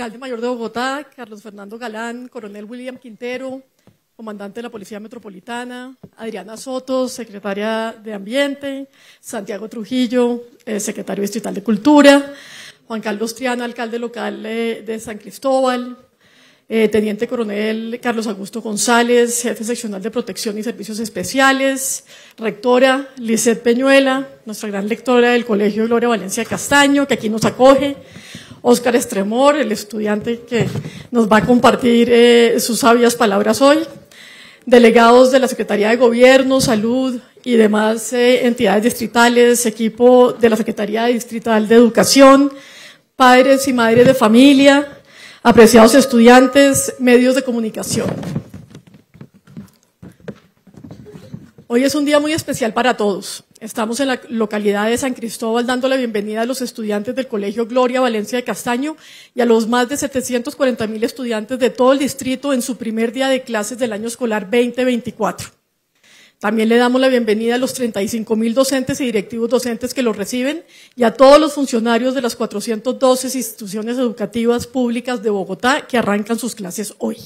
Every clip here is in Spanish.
alcalde mayor de Bogotá, Carlos Fernando Galán, coronel William Quintero, comandante de la Policía Metropolitana, Adriana Soto, secretaria de Ambiente, Santiago Trujillo, eh, secretario distrital de Cultura, Juan Carlos Triana, alcalde local eh, de San Cristóbal, eh, teniente coronel Carlos Augusto González, jefe seccional de Protección y Servicios Especiales, rectora Lisette Peñuela, nuestra gran lectora del Colegio Gloria Valencia Castaño, que aquí nos acoge, Óscar Estremor, el estudiante que nos va a compartir eh, sus sabias palabras hoy, delegados de la Secretaría de Gobierno, Salud y demás eh, entidades distritales, equipo de la Secretaría Distrital de Educación, padres y madres de familia, apreciados estudiantes, medios de comunicación. Hoy es un día muy especial para todos. Estamos en la localidad de San Cristóbal dando la bienvenida a los estudiantes del Colegio Gloria Valencia de Castaño y a los más de 740 mil estudiantes de todo el distrito en su primer día de clases del año escolar 2024. También le damos la bienvenida a los 35 mil docentes y directivos docentes que lo reciben y a todos los funcionarios de las 412 instituciones educativas públicas de Bogotá que arrancan sus clases hoy.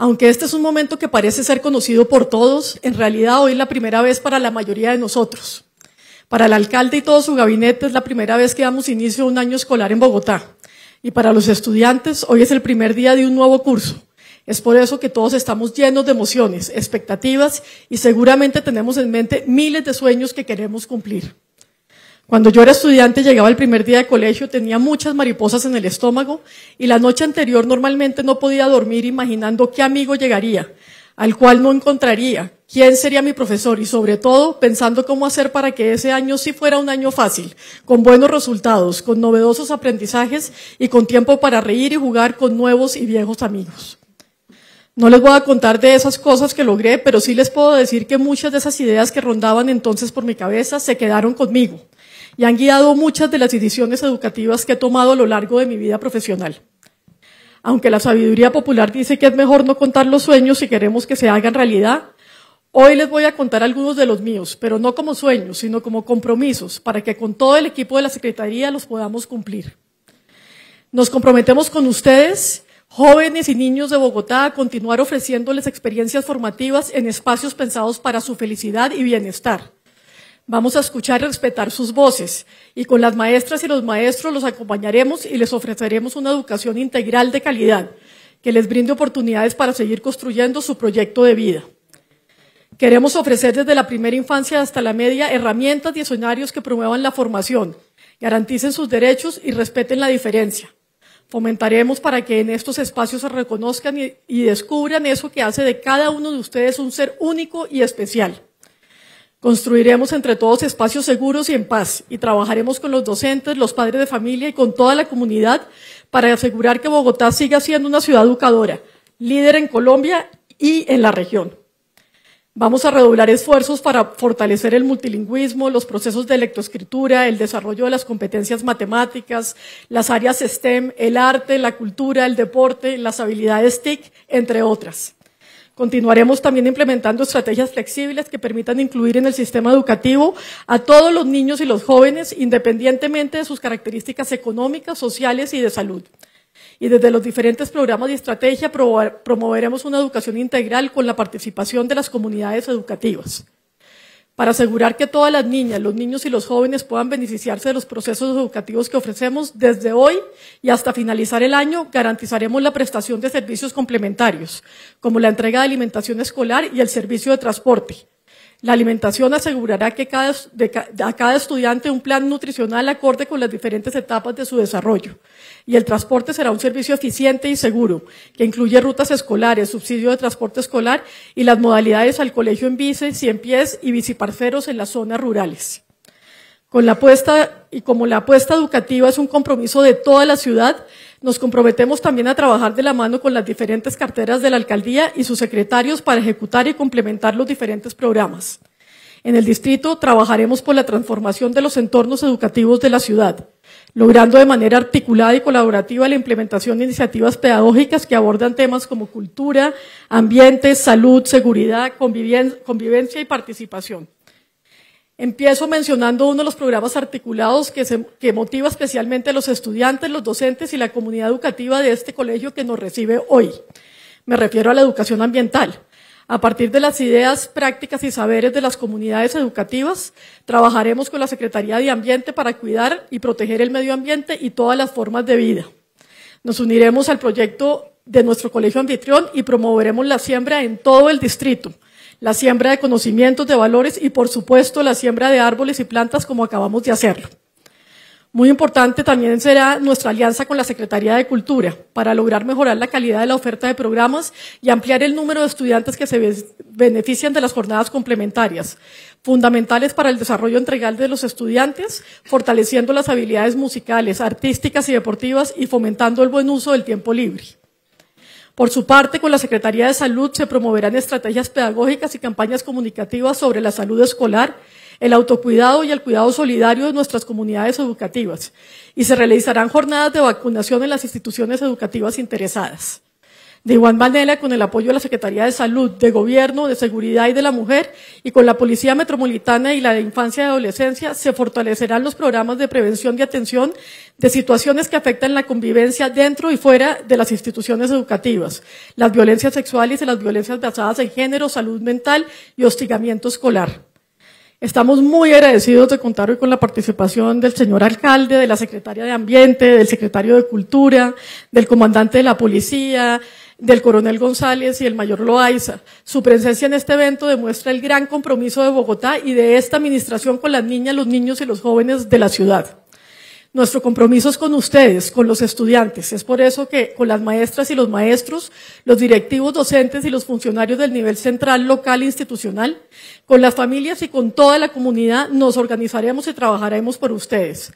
Aunque este es un momento que parece ser conocido por todos, en realidad hoy es la primera vez para la mayoría de nosotros. Para el alcalde y todo su gabinete es la primera vez que damos inicio a un año escolar en Bogotá. Y para los estudiantes hoy es el primer día de un nuevo curso. Es por eso que todos estamos llenos de emociones, expectativas y seguramente tenemos en mente miles de sueños que queremos cumplir. Cuando yo era estudiante, llegaba el primer día de colegio, tenía muchas mariposas en el estómago y la noche anterior normalmente no podía dormir imaginando qué amigo llegaría, al cual no encontraría, quién sería mi profesor y sobre todo pensando cómo hacer para que ese año sí fuera un año fácil, con buenos resultados, con novedosos aprendizajes y con tiempo para reír y jugar con nuevos y viejos amigos. No les voy a contar de esas cosas que logré, pero sí les puedo decir que muchas de esas ideas que rondaban entonces por mi cabeza se quedaron conmigo y han guiado muchas de las decisiones educativas que he tomado a lo largo de mi vida profesional. Aunque la sabiduría popular dice que es mejor no contar los sueños si queremos que se hagan realidad, hoy les voy a contar algunos de los míos, pero no como sueños, sino como compromisos, para que con todo el equipo de la Secretaría los podamos cumplir. Nos comprometemos con ustedes jóvenes y niños de Bogotá a continuar ofreciéndoles experiencias formativas en espacios pensados para su felicidad y bienestar. Vamos a escuchar y respetar sus voces. Y con las maestras y los maestros los acompañaremos y les ofreceremos una educación integral de calidad que les brinde oportunidades para seguir construyendo su proyecto de vida. Queremos ofrecer desde la primera infancia hasta la media herramientas y escenarios que promuevan la formación, garanticen sus derechos y respeten la diferencia. Fomentaremos para que en estos espacios se reconozcan y, y descubran eso que hace de cada uno de ustedes un ser único y especial. Construiremos entre todos espacios seguros y en paz y trabajaremos con los docentes, los padres de familia y con toda la comunidad para asegurar que Bogotá siga siendo una ciudad educadora, líder en Colombia y en la región. Vamos a redoblar esfuerzos para fortalecer el multilingüismo, los procesos de lectoescritura, el desarrollo de las competencias matemáticas, las áreas STEM, el arte, la cultura, el deporte, las habilidades TIC, entre otras. Continuaremos también implementando estrategias flexibles que permitan incluir en el sistema educativo a todos los niños y los jóvenes, independientemente de sus características económicas, sociales y de salud. Y desde los diferentes programas y estrategia promoveremos una educación integral con la participación de las comunidades educativas. Para asegurar que todas las niñas, los niños y los jóvenes puedan beneficiarse de los procesos educativos que ofrecemos, desde hoy y hasta finalizar el año garantizaremos la prestación de servicios complementarios, como la entrega de alimentación escolar y el servicio de transporte, la alimentación asegurará que a cada estudiante un plan nutricional acorde con las diferentes etapas de su desarrollo. Y el transporte será un servicio eficiente y seguro, que incluye rutas escolares, subsidio de transporte escolar y las modalidades al colegio en bici, cien pies y biciparceros en las zonas rurales. Con la apuesta, y como la apuesta educativa es un compromiso de toda la ciudad, nos comprometemos también a trabajar de la mano con las diferentes carteras de la alcaldía y sus secretarios para ejecutar y complementar los diferentes programas. En el distrito trabajaremos por la transformación de los entornos educativos de la ciudad, logrando de manera articulada y colaborativa la implementación de iniciativas pedagógicas que abordan temas como cultura, ambiente, salud, seguridad, convivencia y participación. Empiezo mencionando uno de los programas articulados que, motiva especialmente a los estudiantes, los docentes y la comunidad educativa de este colegio que nos recibe hoy. Me refiero a la educación ambiental. A partir de las ideas, prácticas y saberes de las comunidades educativas, trabajaremos con la Secretaría de Ambiente para cuidar y proteger el medio ambiente y todas las formas de vida. Nos uniremos al proyecto de nuestro colegio anfitrión y promoveremos la siembra en todo el distrito la siembra de conocimientos, de valores y, por supuesto, la siembra de árboles y plantas como acabamos de hacerlo. Muy importante también será nuestra alianza con la Secretaría de Cultura para lograr mejorar la calidad de la oferta de programas y ampliar el número de estudiantes que se benefician de las jornadas complementarias, fundamentales para el desarrollo integral de los estudiantes, fortaleciendo las habilidades musicales, artísticas y deportivas y fomentando el buen uso del tiempo libre. Por su parte, con la Secretaría de Salud se promoverán estrategias pedagógicas y campañas comunicativas sobre la salud escolar, el autocuidado y el cuidado solidario de nuestras comunidades educativas. Y se realizarán jornadas de vacunación en las instituciones educativas interesadas. De igual manera, con el apoyo de la Secretaría de Salud, de Gobierno, de Seguridad y de la Mujer, y con la Policía Metropolitana y la de Infancia y Adolescencia, se fortalecerán los programas de prevención y atención de situaciones que afectan la convivencia dentro y fuera de las instituciones educativas, las violencias sexuales y las violencias basadas en género, salud mental y hostigamiento escolar. Estamos muy agradecidos de contar hoy con la participación del señor alcalde, de la secretaria de Ambiente, del secretario de Cultura, del comandante de la Policía, del coronel González y el mayor Loaiza. Su presencia en este evento demuestra el gran compromiso de Bogotá y de esta administración con las niñas, los niños y los jóvenes de la ciudad. Nuestro compromiso es con ustedes, con los estudiantes. Es por eso que con las maestras y los maestros, los directivos docentes y los funcionarios del nivel central, local e institucional, con las familias y con toda la comunidad nos organizaremos y trabajaremos por ustedes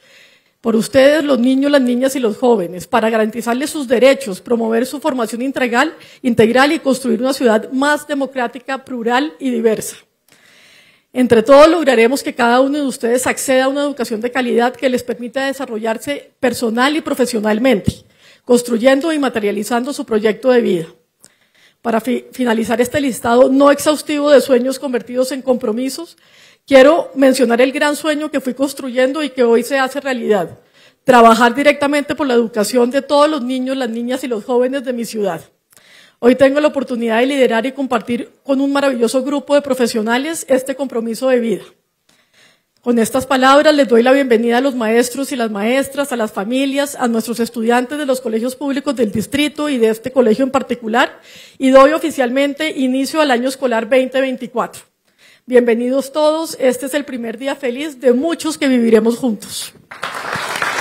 por ustedes, los niños, las niñas y los jóvenes, para garantizarles sus derechos, promover su formación integral, integral y construir una ciudad más democrática, plural y diversa. Entre todos lograremos que cada uno de ustedes acceda a una educación de calidad que les permita desarrollarse personal y profesionalmente, construyendo y materializando su proyecto de vida. Para finalizar este listado no exhaustivo de sueños convertidos en compromisos, Quiero mencionar el gran sueño que fui construyendo y que hoy se hace realidad. Trabajar directamente por la educación de todos los niños, las niñas y los jóvenes de mi ciudad. Hoy tengo la oportunidad de liderar y compartir con un maravilloso grupo de profesionales este compromiso de vida. Con estas palabras les doy la bienvenida a los maestros y las maestras, a las familias, a nuestros estudiantes de los colegios públicos del distrito y de este colegio en particular, y doy oficialmente inicio al año escolar 2024. Bienvenidos todos. Este es el primer día feliz de muchos que viviremos juntos.